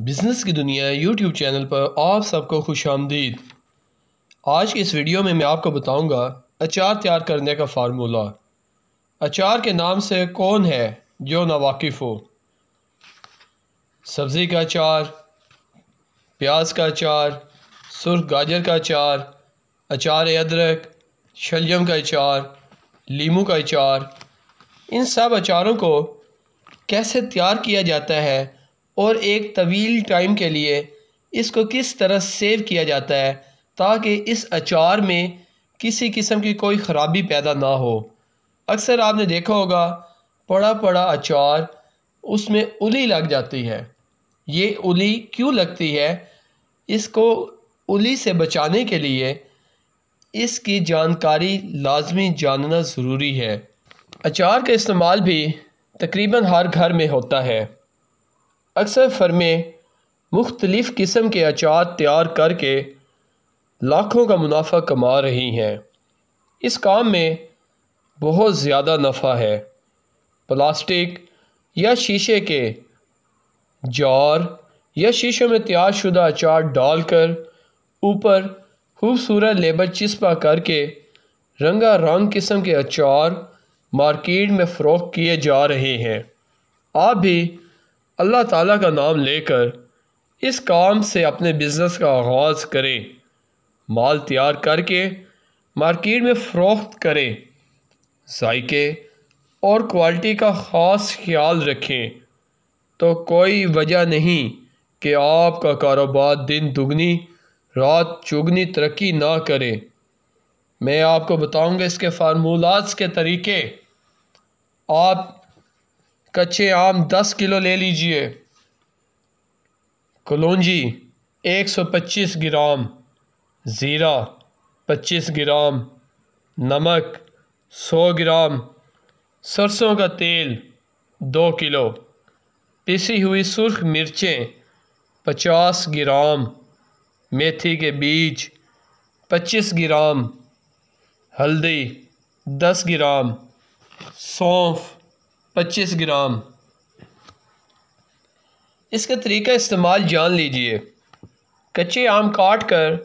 Business की दुनिया YouTube channel पर आप सबको खुश आमदीद आज की इस वीडियो में मैं आपको बताऊंगा अचार तैयार करने का फार्मूला अचार के नाम से कौन है जो नावाकिफ़ हो सब्ज़ी का अचार प्याज का अचार सुर्ख गाजर का अचार अचार अदरक शलजम का अचार लीमू का अचार इन सब अचारों को कैसे तैयार किया जाता है और एक तवील टाइम के लिए इसको किस तरह सेव किया जाता है ताकि इस अचार में किसी किस्म की कोई ख़राबी पैदा ना हो अक्सर आपने देखा होगा पड़ा पड़ा अचार उसमें उली लग जाती है ये उली क्यों लगती है इसको उली से बचाने के लिए इसकी जानकारी लाजमी जानना ज़रूरी है अचार का इस्तेमाल भी तकरीबन हर घर में होता है अक्सर फर्में मुख्तलिफ़ किस्म के अचार तैयार करके लाखों का मुनाफा कमा रही हैं इस काम में बहुत ज़्यादा नफ़ा है प्लास्टिक या शीशे के जार या शीशे में तैयार शुदा अचार डालकर ऊपर खूबसूरत लेबर चिस्पा करके रंगा रंग किस्म के अचार मार्केट में फ़रोख किए जा रहे हैं आप भी अल्लाह ताला का नाम लेकर इस काम से अपने बिज़नेस का आगाज़ करें माल तैयार करके मार्केट में फ़रोख्त करें जायके और क्वालिटी का ख़ास ख्याल रखें तो कोई वजह नहीं कि आपका कारोबार दिन दुगनी रात चुगनी तरक्की ना करे मैं आपको बताऊंगा इसके फार्मूलाज के तरीके आप कच्चे आम दस किलो ले लीजिए कलौजी एक सौ पच्चीस ग्राम ज़ीरा पच्चीस ग्राम नमक सौ ग्राम सरसों का तेल दो किलो पिसी हुई सुर्ख मिर्चें पचास ग्राम मेथी के बीज पच्चीस ग्राम हल्दी दस ग्राम सौंफ पच्चीस ग्राम इसका तरीका इस्तेमाल जान लीजिए कच्चे आम काट कर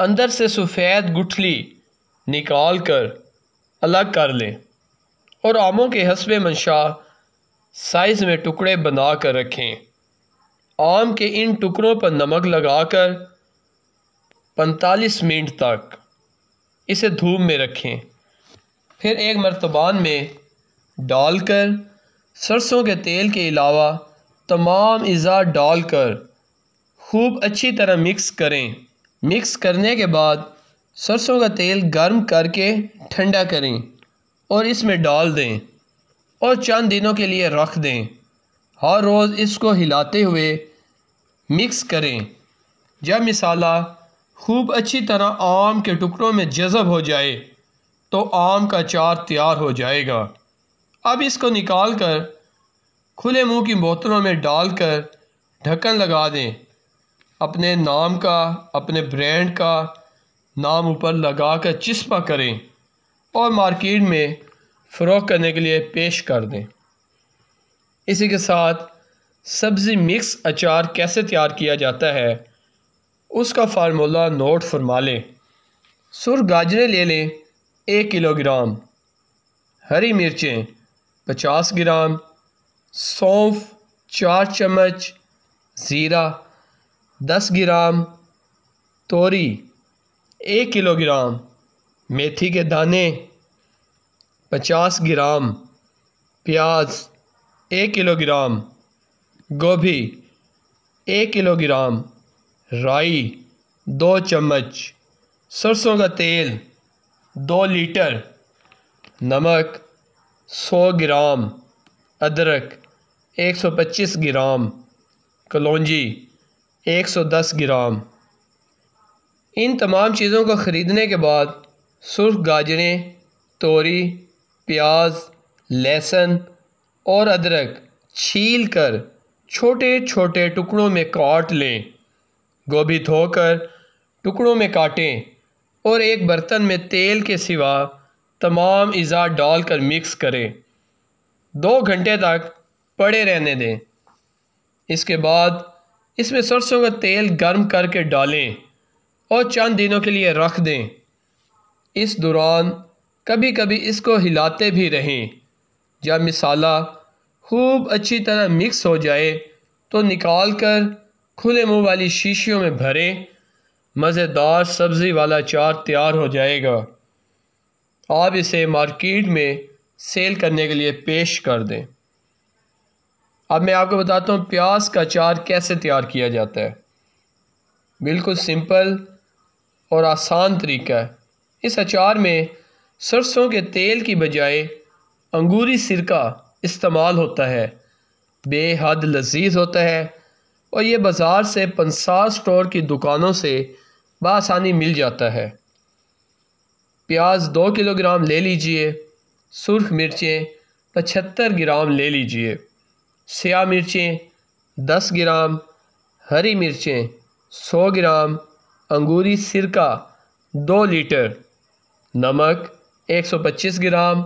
अंदर से सफ़ेद गुठली निकाल कर अलग कर लें और आमों के हसब मंशा साइज़ में टुकड़े बना कर रखें आम के इन टुकड़ों पर नमक लगाकर 45 मिनट तक इसे धूप में रखें फिर एक मरतबान में डालकर सरसों के तेल के अलावा तमाम अज़ा डालकर खूब अच्छी तरह मिक्स करें मिक्स करने के बाद सरसों का तेल गर्म करके ठंडा करें और इसमें डाल दें और चंद दिनों के लिए रख दें हर रोज़ इसको हिलाते हुए मिक्स करें जब मसाला खूब अच्छी तरह आम के टुकड़ों में जज़ब हो जाए तो आम का चार तैयार हो जाएगा अब इसको निकाल कर खुले मुंह की बोतलों में डालकर ढक्कन लगा दें अपने नाम का अपने ब्रांड का नाम ऊपर लगा कर चस्पा करें और मार्केट में फ़रोख करने के लिए पेश कर दें इसी के साथ सब्ज़ी मिक्स अचार कैसे तैयार किया जाता है उसका फार्मूला नोट फरमा लें सुर गाजरें ले लें एक किलोग्राम हरी मिर्चें पचास ग्राम सौंफ चार चम्मच ज़ीरा दस ग्राम तोरी एक किलोग्राम मेथी के दाने पचास ग्राम प्याज एक किलोग्राम गोभी एक किलोग्राम राई दो चम्मच सरसों का तेल दो लीटर नमक सौ ग्राम अदरक एक सौ पच्चीस ग्राम कलौजी एक सौ दस ग्राम इन तमाम चीज़ों को ख़रीदने के बाद सुर्ख गाजरें तोरी प्याज लहसुन और अदरक छील कर छोटे छोटे टुकड़ों में काट लें गोभी धोकर टुकड़ों में काटें और एक बर्तन में तेल के सिवा तमाम इज़ा डाल कर मिक्स करें दो घंटे तक पड़े रहने दें इसके बाद इसमें सरसों का तेल गर्म करके डालें और चंद दिनों के लिए रख दें इस दौरान कभी कभी इसको हिलाते भी रहें जब मिसाला खूब अच्छी तरह मिक्स हो जाए तो निकाल कर खुले मुंह वाली शीशियों में भरें मज़ेदार सब्ज़ी वाला चार तैयार हो जाएगा आप इसे मार्केट में सेल करने के लिए पेश कर दें अब मैं आपको बताता हूँ प्याज का अचार कैसे तैयार किया जाता है बिल्कुल सिंपल और आसान तरीका है इस अचार में सरसों के तेल की बजाय अंगूरी सिरका इस्तेमाल होता है बेहद लजीज होता है और ये बाज़ार से पंसार स्टोर की दुकानों से बसानी मिल जाता है प्याज दो किलोग्राम ले लीजिए सुरख मिर्चें पचहत्तर ग्राम ले लीजिए स्या मिर्चें दस ग्राम हरी मिर्चें सौ ग्राम अंगूरी सिरका दो लीटर नमक एक सौ पच्चीस ग्राम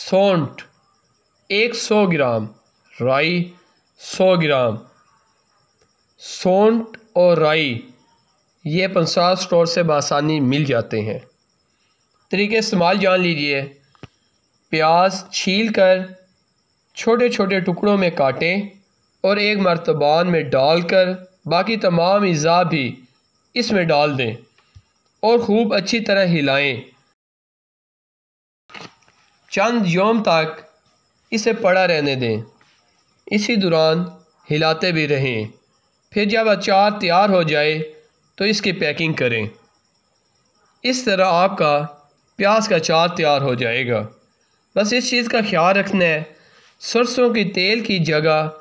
सौंठ एक सौ ग्राम राई सौ ग्राम सौंठ और राई ये पंसार स्टोर से बासानी मिल जाते हैं तरीके इस्तेमाल जान लीजिए प्याज छील कर छोटे छोटे टुकड़ों में काटें और एक मरतबान में डाल कर बाकी तमाम अज़ा भी इसमें डाल दें और खूब अच्छी तरह हिलाएं चंद योम तक इसे पड़ा रहने दें इसी दौरान हिलाते भी रहें फिर जब अचार तैयार हो जाए तो इसकी पैकिंग करें इस तरह आपका प्याज का चार तैयार हो जाएगा बस इस चीज़ का ख्याल रखना है सरसों के तेल की जगह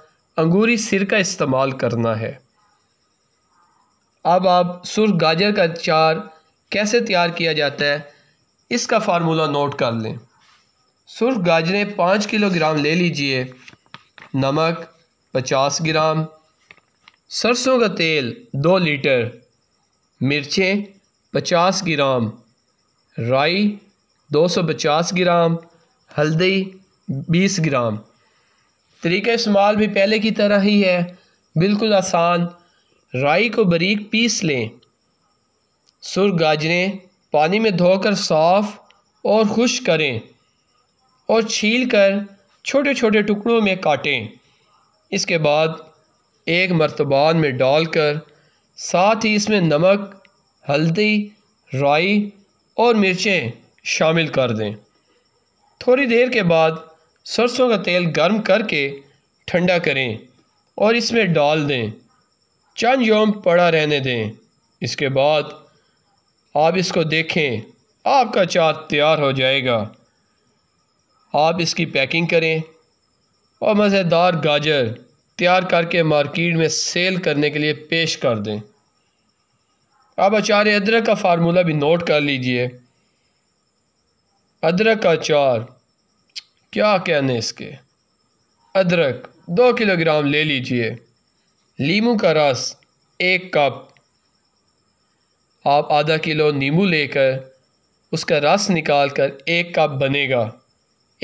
अंगूरी सिर का इस्तेमाल करना है अब आप सुर गाजर का चार कैसे तैयार किया जाता है इसका फार्मूला नोट कर लें सुर्ख गाजरें पाँच किलोग्राम ले लीजिए नमक पचास ग्राम सरसों का तेल दो लीटर मिर्चें पचास ग्राम राई 250 ग्राम हल्दी 20 ग्राम तरीका इस्तेमाल भी पहले की तरह ही है बिल्कुल आसान राई को बारीक पीस लें सुर गाजरें पानी में धोकर साफ़ और खुश करें और छील कर छोटे छोटे टुकड़ों में काटें इसके बाद एक मरतबान में डालकर साथ ही इसमें नमक हल्दी राई और मिर्चें शामिल कर दें थोड़ी देर के बाद सरसों का तेल गर्म करके ठंडा करें और इसमें डाल दें चंद योम पड़ा रहने दें इसके बाद आप इसको देखें आपका चार तैयार हो जाएगा आप इसकी पैकिंग करें और मज़ेदार गाजर तैयार करके मार्केट में सेल करने के लिए पेश कर दें अब अचार अदरक का फार्मूला भी नोट कर लीजिए अदरक का अचार क्या कहने इसके अदरक दो किलोग्राम ले लीजिए लीमू का रस एक कप आप आधा किलो नींबू लेकर उसका रस निकाल कर एक कप बनेगा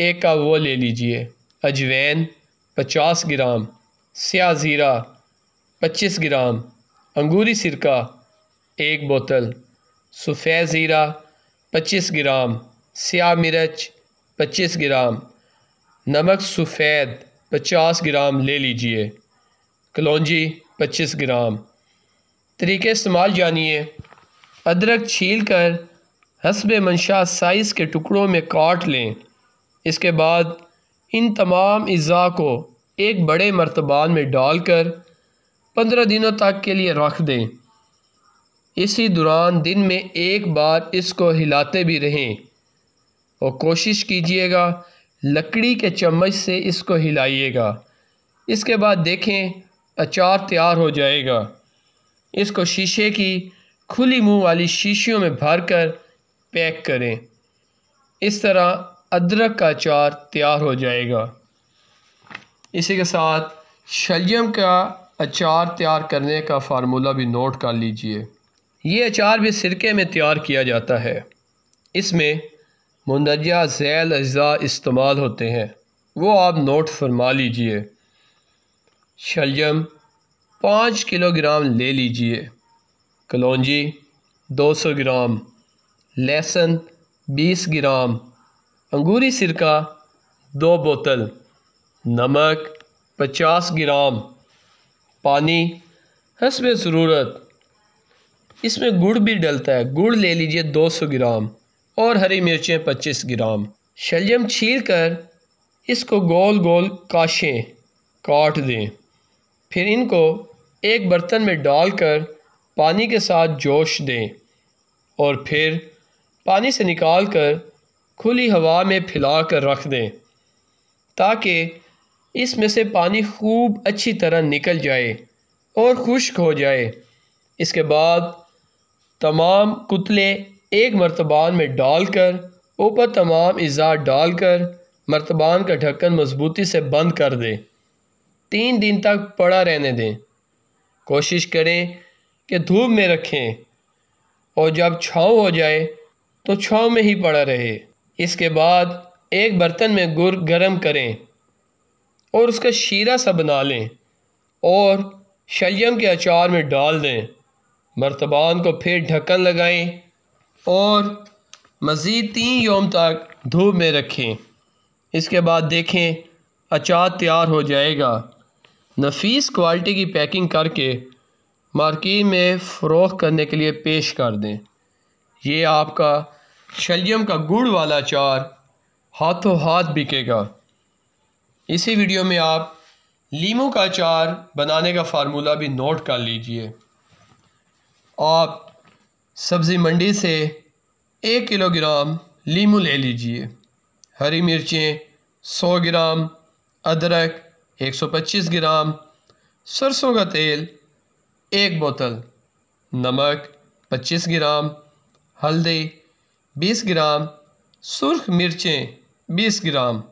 एक कप वो ले लीजिए अजवैन पचास ग्राम स्या ज़ीरा पच्चीस ग्राम अंगूरी सिरका एक बोतल सफ़ेद ज़ीरा पच्चीस ग्राम स्याह मिर्च पच्चीस ग्राम नमक सफ़ेद पचास ग्राम ले लीजिए कलौजी पच्चीस ग्राम तरीके इस्तेमाल जानिए अदरक छील कर हसब मंशा साइज़ के टुकड़ों में काट लें इसके बाद इन तमाम अज़ा को एक बड़े मरतबान में डालकर पंद्रह दिनों तक के लिए रख दें इसी दौरान दिन में एक बार इसको हिलाते भी रहें और कोशिश कीजिएगा लकड़ी के चम्मच से इसको हिलाइएगा इसके बाद देखें अचार तैयार हो जाएगा इसको शीशे की खुली मुंह वाली शीशियों में भरकर पैक करें इस तरह अदरक का अचार तैयार हो जाएगा इसी के साथ शलजम का अचार तैयार करने का फार्मूला भी नोट कर लीजिए ये अचार भी सिरके में तैयार किया जाता है इसमें मंदरजा झैल अज्जा इस्तेमाल होते हैं वो आप नोट फरमा लीजिए शलजम पाँच किलोग्राम ले लीजिए कलौजी दो सौ ग्राम लहसुन बीस ग्राम अंगूरी सिरका दो बोतल नमक पचास ग्राम पानी हसब ज़रूरत इसमें गुड़ भी डलता है गुड़ ले लीजिए 200 ग्राम और हरी मिर्चें 25 ग्राम शलजम छील कर इसको गोल गोल काशें काट दें फिर इनको एक बर्तन में डालकर पानी के साथ जोश दें और फिर पानी से निकाल कर खुली हवा में फैला कर रख दें ताकि इसमें से पानी खूब अच्छी तरह निकल जाए और खुश्क हो जाए इसके बाद तमाम कुतले एक मरतबान में डालकर ऊपर तमाम इज़ा डालकर मरतबान का ढक्कन मजबूती से बंद कर दें तीन दिन तक पड़ा रहने दें कोशिश करें कि धूप में रखें और जब छाँव हो जाए तो छाँव में ही पड़ा रहे इसके बाद एक बर्तन में गुड़ गरम करें और उसका शीरा सा बना लें और शलजम के अचार में डाल दें मरतबान को फिर ढक्कन लगाएं और मज़ीद तीन योम तक धूप में रखें इसके बाद देखें अचार तैयार हो जाएगा नफीस क्वालिटी की पैकिंग करके मार्केट में फ़रोख करने के लिए पेश कर दें ये आपका शलियम का गुड़ वाला अचार हाथों हाथ बिकेगा इसी वीडियो में आप लीमू का अचार बनाने का फार्मूला भी नोट कर लीजिए आप सब्ज़ी मंडी से एक किलोग्राम लीमू ले लीजिए हरी मिर्चें 100 ग्राम अदरक 125 ग्राम सरसों का तेल एक बोतल नमक 25 ग्राम हल्दी 20 ग्राम सुर्ख मिर्चें 20 ग्राम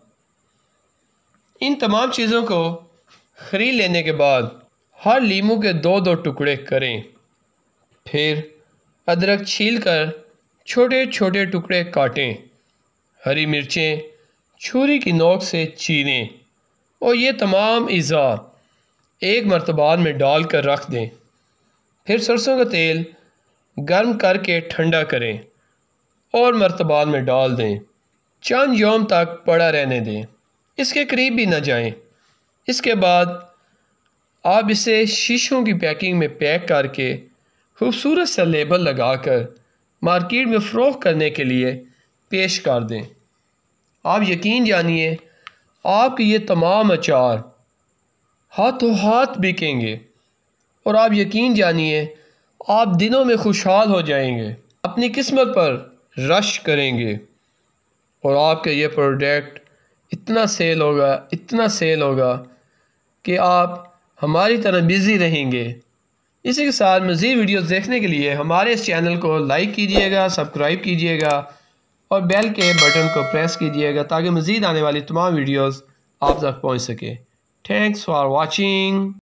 इन तमाम चीज़ों को खरीद लेने के बाद हर लीमू के दो दो टुकड़े करें फिर अदरक छीलकर छोटे छोटे टुकड़े काटें हरी मिर्चें छुरी की नोक से चीरें और ये तमाम अज़ा एक मरतबान में डाल कर रख दें फिर सरसों का तेल गर्म करके ठंडा करें और मरतबान में डाल दें चंद योम तक पड़ा रहने दें इसके करीब भी न जाएं। इसके बाद आप इसे शीशों की पैकिंग में पैक करके खूबसूरत सा लेबल लगाकर मार्केट में फ़रोख करने के लिए पेश कर दें आप यकीन जानिए आपके ये तमाम अचार हाथों हाथ बिकेंगे और आप यकीन जानिए आप दिनों में खुशहाल हो जाएंगे अपनी किस्मत पर रश करेंगे और आपका ये प्रोडक्ट इतना सेल होगा इतना सेल होगा कि आप हमारी तरह बिज़ी रहेंगे इसी के साथ मज़ीद वीडियोस देखने के लिए हमारे इस चैनल को लाइक कीजिएगा सब्सक्राइब कीजिएगा और बेल के बटन को प्रेस कीजिएगा ताकि मज़ीद आने वाली तमाम वीडियोस आप तक पहुंच सके थैंक्स फॉर वाचिंग